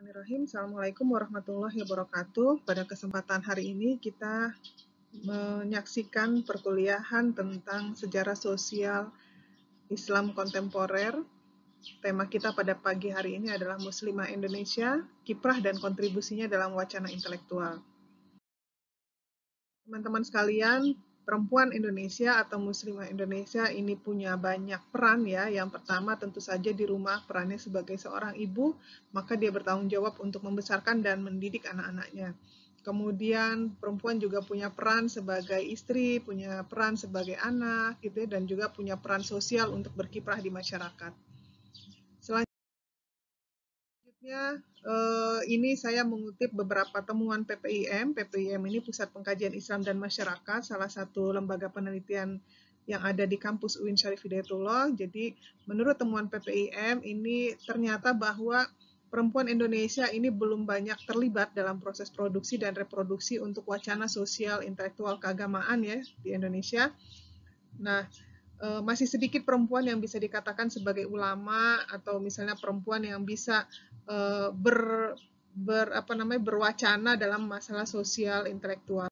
Bismillahirrahmanirrahim. Assalamualaikum warahmatullahi wabarakatuh. Pada kesempatan hari ini kita menyaksikan perkuliahan tentang sejarah sosial Islam kontemporer. Tema kita pada pagi hari ini adalah Muslimah Indonesia, kiprah dan kontribusinya dalam wacana intelektual. Teman-teman sekalian, perempuan Indonesia atau muslimah Indonesia ini punya banyak peran ya. Yang pertama tentu saja di rumah perannya sebagai seorang ibu, maka dia bertanggung jawab untuk membesarkan dan mendidik anak-anaknya. Kemudian perempuan juga punya peran sebagai istri, punya peran sebagai anak gitu ya, dan juga punya peran sosial untuk berkiprah di masyarakat. Ya, eh, ini saya mengutip beberapa temuan PPIM. PPIM ini Pusat Pengkajian Islam dan Masyarakat, salah satu lembaga penelitian yang ada di kampus UIN Syarif Hidayatullah. Jadi, menurut temuan PPIM ini ternyata bahwa perempuan Indonesia ini belum banyak terlibat dalam proses produksi dan reproduksi untuk wacana sosial, intelektual, keagamaan ya di Indonesia. Nah, eh, masih sedikit perempuan yang bisa dikatakan sebagai ulama atau misalnya perempuan yang bisa Eh, ber ber apa namanya berwacana dalam masalah sosial intelektual.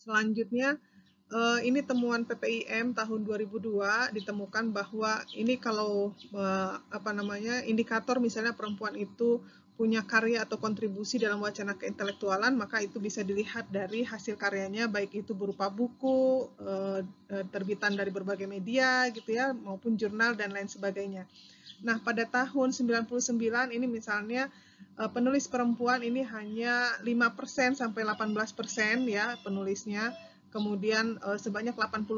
Selanjutnya eh, ini temuan PPIM tahun 2002 ditemukan bahwa ini kalau eh, apa namanya indikator misalnya perempuan itu punya karya atau kontribusi dalam wacana keintelektualan maka itu bisa dilihat dari hasil karyanya baik itu berupa buku terbitan dari berbagai media gitu ya maupun jurnal dan lain sebagainya. Nah, pada tahun 99 ini misalnya eh, penulis perempuan ini hanya 5% sampai 18% ya penulisnya. Kemudian eh, sebanyak 80%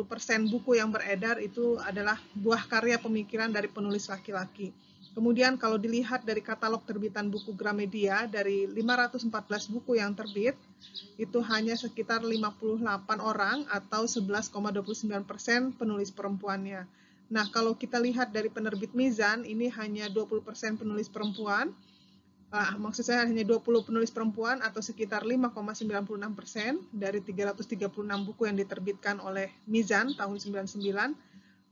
buku yang beredar itu adalah buah karya pemikiran dari penulis laki-laki. Kemudian kalau dilihat dari katalog terbitan buku Gramedia dari 514 buku yang terbit itu hanya sekitar 58 orang atau 11,29% penulis perempuannya. Nah, kalau kita lihat dari penerbit Mizan, ini hanya 20% penulis perempuan. Ah, maksud saya hanya 20 penulis perempuan atau sekitar 5,96% dari 336 buku yang diterbitkan oleh Mizan tahun 99.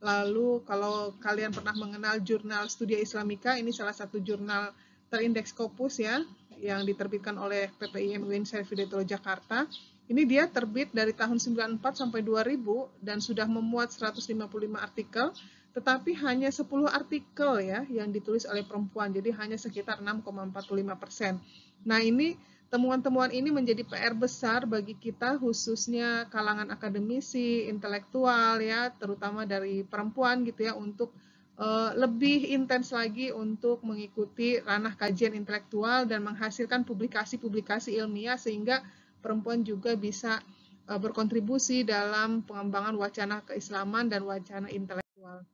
Lalu kalau kalian pernah mengenal jurnal Studia Islamika, ini salah satu jurnal terindeks Kopus ya, yang diterbitkan oleh PPIM UIN Servidetro Jakarta. Ini dia terbit dari tahun 94 sampai 2000 dan sudah memuat 155 artikel, tetapi hanya 10 artikel ya yang ditulis oleh perempuan, jadi hanya sekitar 6,45 persen. Nah ini temuan-temuan ini menjadi PR besar bagi kita khususnya kalangan akademisi, intelektual ya, terutama dari perempuan gitu ya untuk eh, lebih intens lagi untuk mengikuti ranah kajian intelektual dan menghasilkan publikasi-publikasi ilmiah sehingga perempuan juga bisa eh, berkontribusi dalam pengembangan wacana keislaman dan wacana intelektual.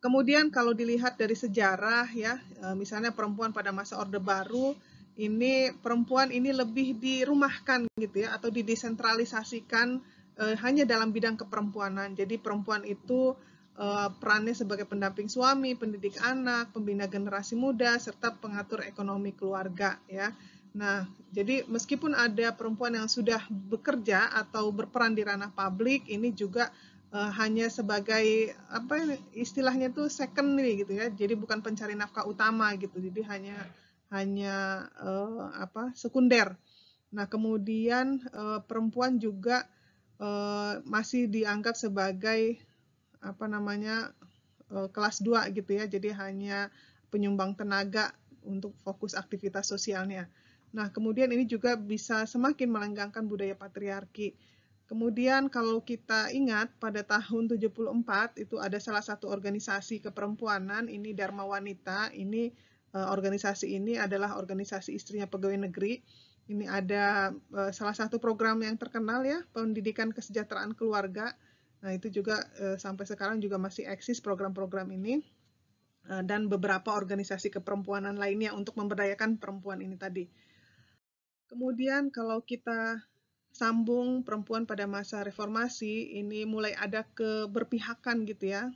Kemudian kalau dilihat dari sejarah ya, eh, misalnya perempuan pada masa Orde Baru ini perempuan ini lebih dirumahkan gitu ya atau didesentralisasikan eh, hanya dalam bidang keperempuanan. Jadi perempuan itu eh, perannya sebagai pendamping suami, pendidik anak, pembina generasi muda serta pengatur ekonomi keluarga ya. Nah, jadi meskipun ada perempuan yang sudah bekerja atau berperan di ranah publik, ini juga uh, hanya sebagai apa ya, istilahnya itu secondary gitu ya. Jadi bukan pencari nafkah utama gitu. Jadi hanya hanya uh, apa sekunder. Nah, kemudian uh, perempuan juga uh, masih dianggap sebagai apa namanya uh, kelas 2 gitu ya. Jadi hanya penyumbang tenaga untuk fokus aktivitas sosialnya. Nah, kemudian ini juga bisa semakin melenggangkan budaya patriarki. Kemudian kalau kita ingat pada tahun 74 itu ada salah satu organisasi keperempuanan ini Dharma Wanita. Ini eh, organisasi ini adalah organisasi istrinya pegawai negeri. Ini ada eh, salah satu program yang terkenal ya, pendidikan kesejahteraan keluarga. Nah, itu juga eh, sampai sekarang juga masih eksis program-program ini eh, dan beberapa organisasi keperempuanan lainnya untuk memberdayakan perempuan ini tadi. Kemudian kalau kita sambung perempuan pada masa reformasi, ini mulai ada keberpihakan gitu ya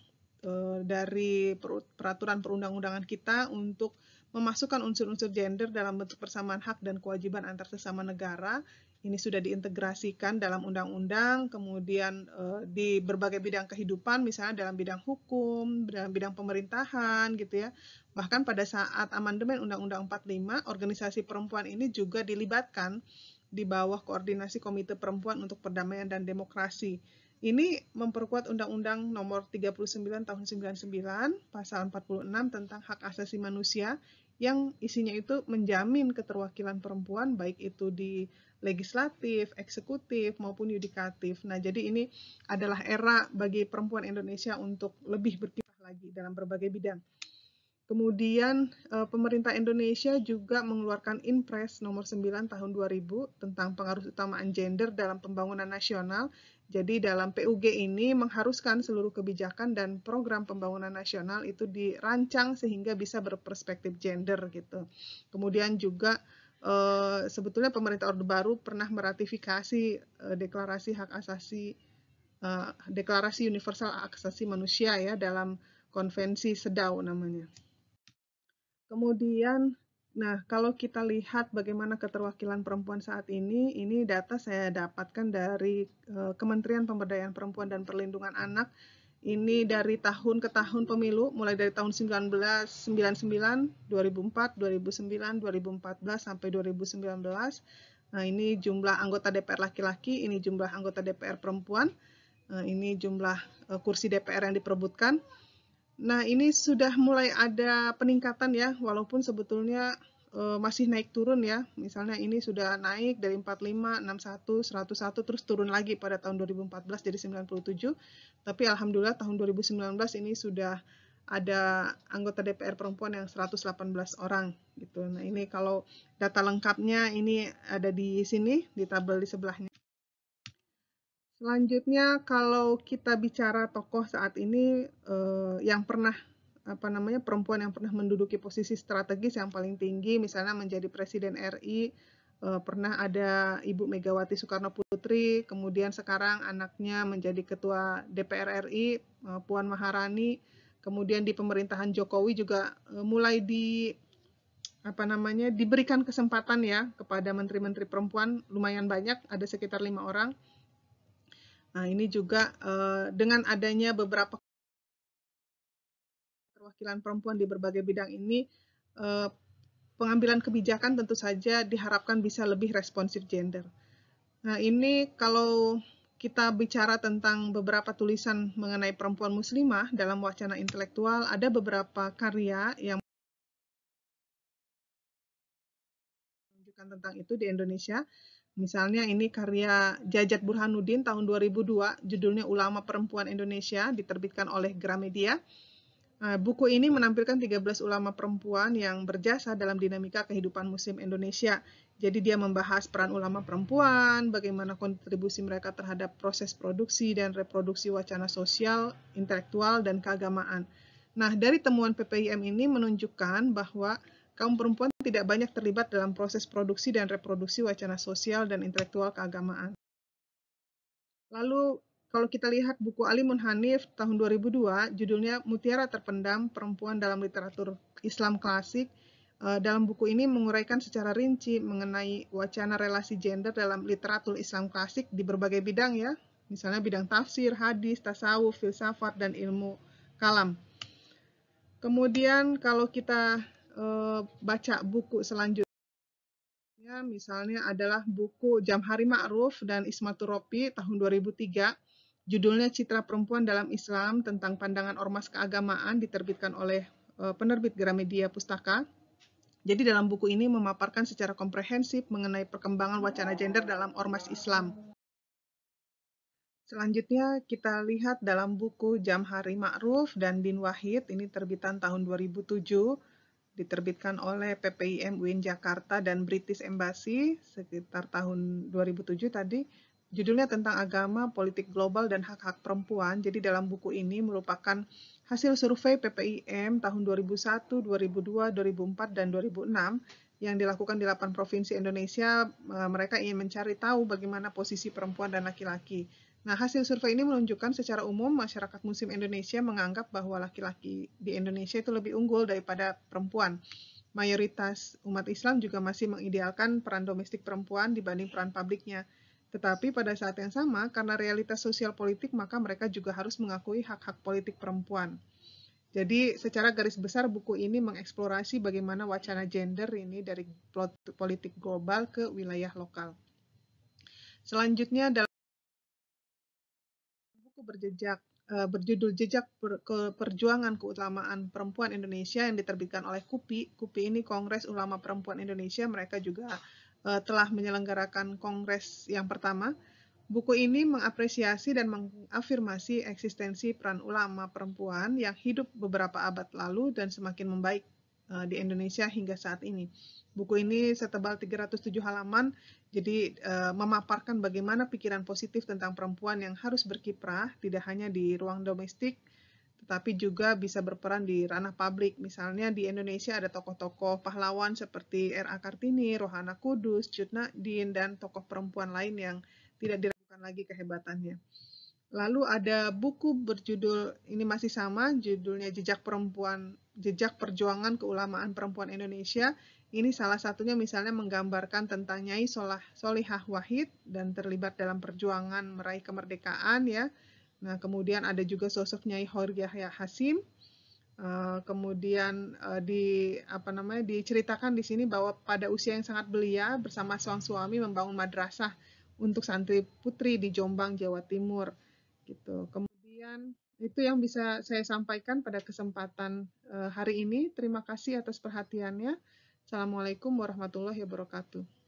eh, dari peraturan perundang-undangan kita untuk memasukkan unsur-unsur gender dalam bentuk persamaan hak dan kewajiban antar sesama negara ini sudah diintegrasikan dalam undang-undang, kemudian eh, di berbagai bidang kehidupan, misalnya dalam bidang hukum, dalam bidang pemerintahan, gitu ya. Bahkan pada saat amandemen Undang-Undang 45, organisasi perempuan ini juga dilibatkan di bawah koordinasi Komite Perempuan untuk Perdamaian dan Demokrasi. Ini memperkuat Undang-Undang Nomor 39 Tahun 99, Pasal 46 tentang Hak Asasi Manusia yang isinya itu menjamin keterwakilan perempuan baik itu di legislatif, eksekutif maupun yudikatif. Nah, jadi ini adalah era bagi perempuan Indonesia untuk lebih berkiprah lagi dalam berbagai bidang. Kemudian eh, pemerintah Indonesia juga mengeluarkan Inpres nomor 9 tahun 2000 tentang pengaruh utamaan gender dalam pembangunan nasional jadi dalam PUG ini mengharuskan seluruh kebijakan dan program pembangunan nasional itu dirancang sehingga bisa berperspektif gender gitu. Kemudian juga eh, sebetulnya pemerintah Orde Baru pernah meratifikasi eh, deklarasi hak asasi eh, deklarasi universal hak asasi manusia ya dalam konvensi Sedau namanya. Kemudian Nah, kalau kita lihat bagaimana keterwakilan perempuan saat ini, ini data saya dapatkan dari eh, Kementerian Pemberdayaan Perempuan dan Perlindungan Anak. Ini dari tahun ke tahun pemilu, mulai dari tahun 1999, 2004, 2009, 2014 sampai 2019. Nah, ini jumlah anggota DPR laki-laki, ini jumlah anggota DPR perempuan, nah, ini jumlah eh, kursi DPR yang diperebutkan. Nah, ini sudah mulai ada peningkatan ya, walaupun sebetulnya e, masih naik turun ya. Misalnya ini sudah naik dari 45, 61, 101 terus turun lagi pada tahun 2014 jadi 97. Tapi alhamdulillah tahun 2019 ini sudah ada anggota DPR perempuan yang 118 orang gitu. Nah, ini kalau data lengkapnya ini ada di sini di tabel di sebelahnya. Selanjutnya kalau kita bicara tokoh saat ini eh, yang pernah apa namanya perempuan yang pernah menduduki posisi strategis yang paling tinggi misalnya menjadi presiden RI eh, pernah ada Ibu Megawati Soekarno Putri kemudian sekarang anaknya menjadi ketua DPR RI eh, Puan Maharani kemudian di pemerintahan Jokowi juga eh, mulai di apa namanya diberikan kesempatan ya kepada menteri-menteri perempuan lumayan banyak ada sekitar lima orang Nah, ini juga uh, dengan adanya beberapa perwakilan perempuan di berbagai bidang ini, uh, pengambilan kebijakan tentu saja diharapkan bisa lebih responsif gender. Nah, ini kalau kita bicara tentang beberapa tulisan mengenai perempuan muslimah dalam wacana intelektual, ada beberapa karya yang menunjukkan tentang itu di Indonesia. Misalnya ini karya Jajat Burhanuddin tahun 2002, judulnya Ulama Perempuan Indonesia, diterbitkan oleh Gramedia. Eh, buku ini menampilkan 13 ulama perempuan yang berjasa dalam dinamika kehidupan muslim Indonesia. Jadi dia membahas peran ulama perempuan, bagaimana kontribusi mereka terhadap proses produksi dan reproduksi wacana sosial, intelektual, dan keagamaan. Nah, dari temuan PPIM ini menunjukkan bahwa kaum perempuan tidak banyak terlibat dalam proses produksi dan reproduksi wacana sosial dan intelektual keagamaan. Lalu, kalau kita lihat buku Ali Munhanif tahun 2002, judulnya Mutiara Terpendam Perempuan dalam Literatur Islam Klasik, eh, dalam buku ini menguraikan secara rinci mengenai wacana relasi gender dalam literatur Islam klasik di berbagai bidang ya, misalnya bidang tafsir, hadis, tasawuf, filsafat, dan ilmu kalam. Kemudian kalau kita Eh, baca buku selanjutnya misalnya adalah buku Jam Hari Ma'ruf dan Ismaturopi tahun 2003 judulnya Citra Perempuan dalam Islam tentang pandangan ormas keagamaan diterbitkan oleh eh, penerbit Gramedia Pustaka. Jadi dalam buku ini memaparkan secara komprehensif mengenai perkembangan wacana gender dalam ormas Islam. Selanjutnya kita lihat dalam buku Jam Hari Ma'ruf dan Bin Wahid, ini terbitan tahun 2007 diterbitkan oleh PPIM UIN Jakarta dan British Embassy sekitar tahun 2007 tadi. Judulnya tentang agama, politik global, dan hak-hak perempuan. Jadi dalam buku ini merupakan hasil survei PPIM tahun 2001, 2002, 2004, dan 2006 yang dilakukan di 8 provinsi Indonesia. Eh, mereka ingin mencari tahu bagaimana posisi perempuan dan laki-laki Nah, hasil survei ini menunjukkan secara umum masyarakat musim Indonesia menganggap bahwa laki-laki di Indonesia itu lebih unggul daripada perempuan. Mayoritas umat Islam juga masih mengidealkan peran domestik perempuan dibanding peran publiknya. Tetapi pada saat yang sama, karena realitas sosial politik, maka mereka juga harus mengakui hak-hak politik perempuan. Jadi secara garis besar buku ini mengeksplorasi bagaimana wacana gender ini dari politik global ke wilayah lokal. Selanjutnya dalam buku berjejak eh, berjudul Jejak Keperjuangan Perjuangan Keutamaan Perempuan Indonesia yang diterbitkan oleh KUPI. KUPI ini Kongres Ulama Perempuan Indonesia, mereka juga eh, telah menyelenggarakan kongres yang pertama. Buku ini mengapresiasi dan mengafirmasi eksistensi peran ulama perempuan yang hidup beberapa abad lalu dan semakin membaik Eh, di Indonesia hingga saat ini. Buku ini setebal 307 halaman, jadi uh, memaparkan bagaimana pikiran positif tentang perempuan yang harus berkiprah tidak hanya di ruang domestik, tetapi juga bisa berperan di ranah publik. Misalnya di Indonesia ada tokoh-tokoh pahlawan seperti R.A. Kartini, Rohana Kudus, Jutna Din dan tokoh perempuan lain yang tidak diragukan lagi kehebatannya. Lalu ada buku berjudul, ini masih sama, judulnya Jejak Perempuan jejak perjuangan keulamaan perempuan Indonesia. Ini salah satunya misalnya menggambarkan tentang Nyai Solihah Wahid dan terlibat dalam perjuangan meraih kemerdekaan ya. Nah, kemudian ada juga sosok Nyai Horgiah Hasim. Eh, kemudian eh, di apa namanya diceritakan di sini bahwa pada usia yang sangat belia bersama sang suami membangun madrasah untuk santri putri di Jombang, Jawa Timur gitu. Kemudian itu yang bisa saya sampaikan pada kesempatan eh, hari ini. Terima kasih atas perhatiannya. Assalamualaikum warahmatullahi wabarakatuh.